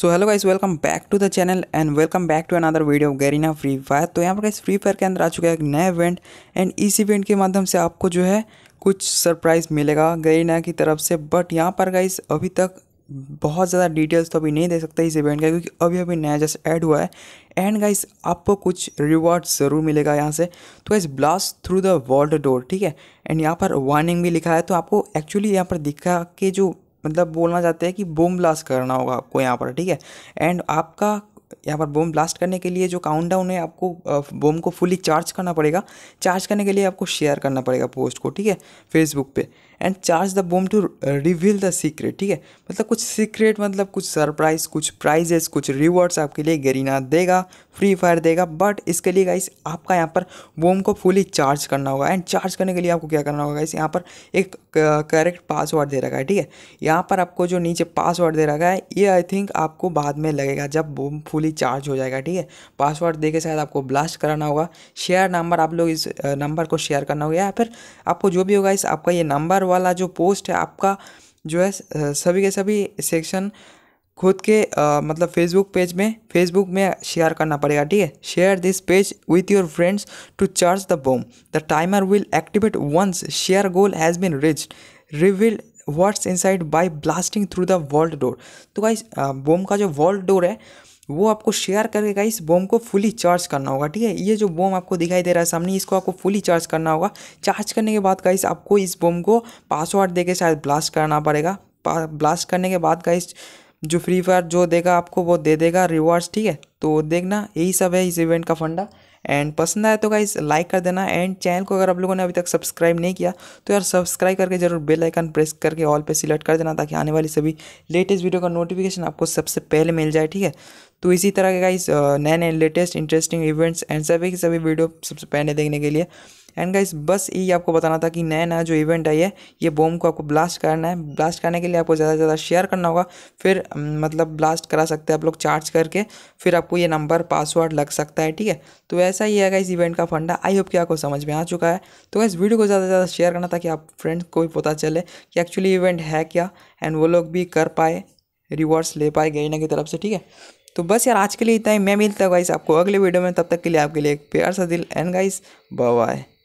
so hello guys welcome back to the channel and welcome back to another video Garena free fire तो यहाँ पर guys free fire के अंदर आ चुका है एक नया इवेंट एंड इस इवेंट के माध्यम से आपको जो है कुछ सरप्राइज़ मिलेगा गैरीना की तरफ से बट यहाँ पर गाइस अभी तक बहुत ज़्यादा डिटेल्स तो अभी नहीं दे सकते इस इवेंट का क्योंकि अभी अभी नया जस्ट ऐड हुआ है एंड गाइस आपको कुछ रिवॉर्ड ज़रूर मिलेगा यहाँ से तो guys blast through the world door ठीक है एंड यहाँ पर वार्निंग भी लिखा है तो आपको एक्चुअली यहाँ पर दिखा के जो मतलब बोलना चाहते हैं कि बूम ब्लास्ट करना होगा आपको यहाँ पर ठीक है एंड आपका यहाँ पर बोम ब्लास्ट करने के लिए जो काउंटडाउन है आपको बोम को फुली चार्ज करना पड़ेगा चार्ज करने के लिए आपको शेयर करना पड़ेगा पोस्ट को ठीक है फेसबुक पे and charge the bomb to reveal the secret ठीक है मतलब कुछ सीक्रेट मतलब कुछ सरप्राइज कुछ प्राइजेस कुछ रिवॉर्ड्स आपके लिए गरीना देगा फ्री फायर देगा बट इसके लिए गाइस आपका यहाँ पर बोम को फुली चार्ज करना होगा एंड चार्ज करने के लिए आपको क्या करना होगा गाइस यहाँ पर एक करेक्ट पासवर्ड दे रखा है ठीक है यहाँ पर आपको जो नीचे पासवर्ड दे रखा है ये आई थिंक आपको बाद में लगेगा जब बोम फुल फुली चार्ज हो जाएगा ठीक है पासवर्ड देके शायद आपको ब्लास्ट कराना होगा शेयर नंबर आप लोग इस नंबर को शेयर करना होगा या फिर आपको जो भी होगा इस आपका ये नंबर वाला जो पोस्ट है आपका जो है सभी के सभी सेक्शन खुद के आ, मतलब फेसबुक पेज में फेसबुक में शेयर करना पड़ेगा ठीक है share this page with your friends to charge the bomb the timer will activate once share goal has been reach revealed what's inside by blasting through the world door तो guys bomb का जो world door है वो आपको share करके guys बोम को fully charge करना होगा ठीक है ये जो बोम आपको दिखाई दे रहा है सामने इसको आपको फुली चार्ज करना होगा चार्ज करने के बाद गाइस आपको इस बोम को पासवर्ड देके शायद ब्लास्ट करना पड़ेगा ब्लास्ट करने के बाद गाइस जो फ्री फायर जो देगा आपको वो दे देगा रिवॉर्ड्स ठीक है तो देखना यही सब है इस इवेंट का फंडा एंड पसंद आया तो गाइज लाइक कर देना एंड चैनल को अगर आप लोगों ने अभी तक सब्सक्राइब नहीं किया तो यार सब्सक्राइब करके जरूर बेल आइकन प्रेस करके ऑल पे सिलेक्ट कर देना ताकि आने वाली सभी लेटेस्ट वीडियो का नोटिफिकेशन आपको सबसे पहले मिल जाए ठीक है तो इसी तरह के गाइज नए नए लेटेस्ट इंटरेस्टिंग इवेंट्स एंड सभी की सभी वीडियो सबसे पहले देखने के लिए एंड गाइस बस यही आपको बताना था कि नया नया जो इवेंट आई है ये ये बॉम्ब को आपको ब्लास्ट करना है ब्लास्ट करने के लिए आपको ज़्यादा से ज़्यादा शेयर करना होगा फिर मतलब ब्लास्ट करा सकते हैं आप लोग चार्ज करके फिर आपको ये नंबर पासवर्ड लग सकता है ठीक है तो ऐसा ही है इस इवेंट का फंडा आई होप कि आपको समझ में आ चुका है तो इस वीडियो को ज़्यादा से ज़्यादा शेयर करना ताकि आप फ्रेंड्स को भी पता चले कि एक्चुअली इवेंट है क्या एंड वो लोग भी कर पाए रिवॉर्ड्स ले पाए गई ना की तरफ से ठीक है तो बस यार आज के लिए इतना ही मैं मिलता हूँ गाइस आपको अगले वीडियो में तब तक के लिए आपके लिए एक प्यार सा दिल एंड गाइस बाय